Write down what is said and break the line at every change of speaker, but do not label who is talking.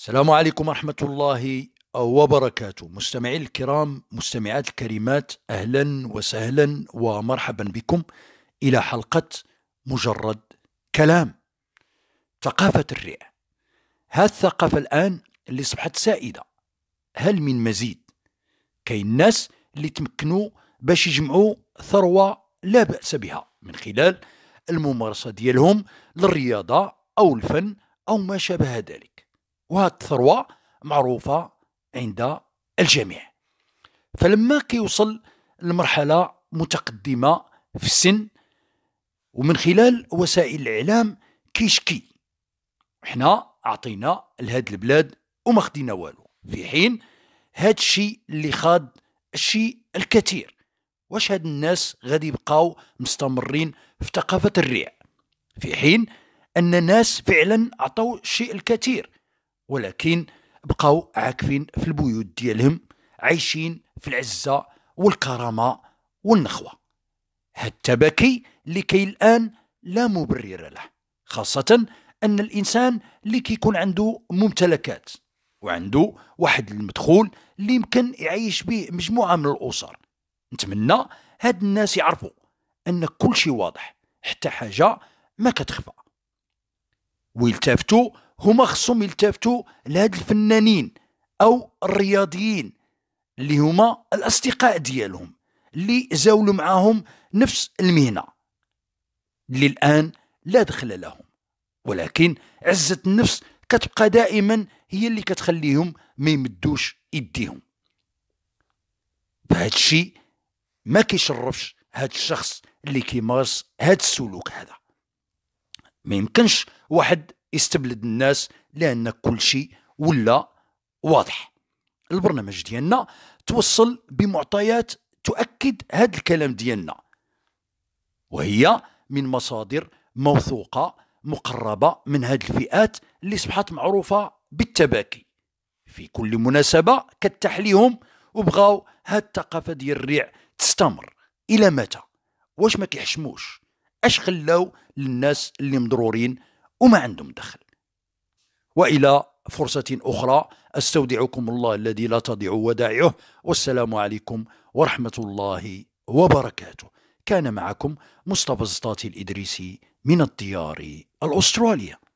السلام عليكم ورحمة الله وبركاته مستمعي الكرام مستمعات الكريمات أهلا وسهلا ومرحبا بكم إلى حلقة مجرد كلام ثقافة الرئة هذه الثقافة الآن اللي أصبحت سائدة هل من مزيد كاين الناس اللي تمكنوا باش يجمعوا ثروة لا بأس بها من خلال الممارسة ديالهم للرياضة أو الفن أو ما شابه ذلك وهاد الثروة معروفة عند الجميع فلما كيوصل لمرحلة متقدمة في السن ومن خلال وسائل الإعلام كيشكي حنا أعطينا لهاد البلاد وما خدينا والو في حين هاد الشيء اللي خاد الشيء الكثير واش هاد الناس غادي يبقاو مستمرين في ثقافة الريع في حين أن الناس فعلا عطاو الشيء الكثير ولكن بقاو عاكفين في البيوت ديالهم عايشين في العزة والكرامة والنخوة هاد التبكي اللي الآن لا مبرر له خاصة أن الإنسان اللي كيكون عنده ممتلكات وعنده واحد المدخول اللي يمكن يعيش به مجموعة من الأسر نتمنى هاد الناس يعرفوا أن كل شيء واضح حتى حاجة ما كتخفى ويلتفتوا هما خصهم يلتفتوا لهاد الفنانين او الرياضيين اللي هما الاصدقاء ديالهم اللي زاولوا معاهم نفس المهنه اللي الان لا دخل لهم ولكن عزه النفس كتبقى دائما هي اللي كتخليهم ما يمدوش يديهم فهاد الشيء ما كيشرفش هاد الشخص اللي كيمارس هاد السلوك هذا ما يمكنش واحد يستبلد الناس لان كل شيء ولا واضح البرنامج ديالنا توصل بمعطيات تؤكد هذا الكلام ديالنا وهي من مصادر موثوقة مقربة من هذه الفئات اللي صبحت معروفة بالتباكي في كل مناسبة كتحليهم وبغاو هاد الثقافة ديال الريع تستمر إلى متى واش ما كيحشموش اش خلاو للناس اللي مضرورين وما عندهم دخل والى فرصه اخرى استودعكم الله الذي لا تضيع ودائعه والسلام عليكم ورحمه الله وبركاته كان معكم مصطفى الزطاطي الادريسي من الديار الاستراليه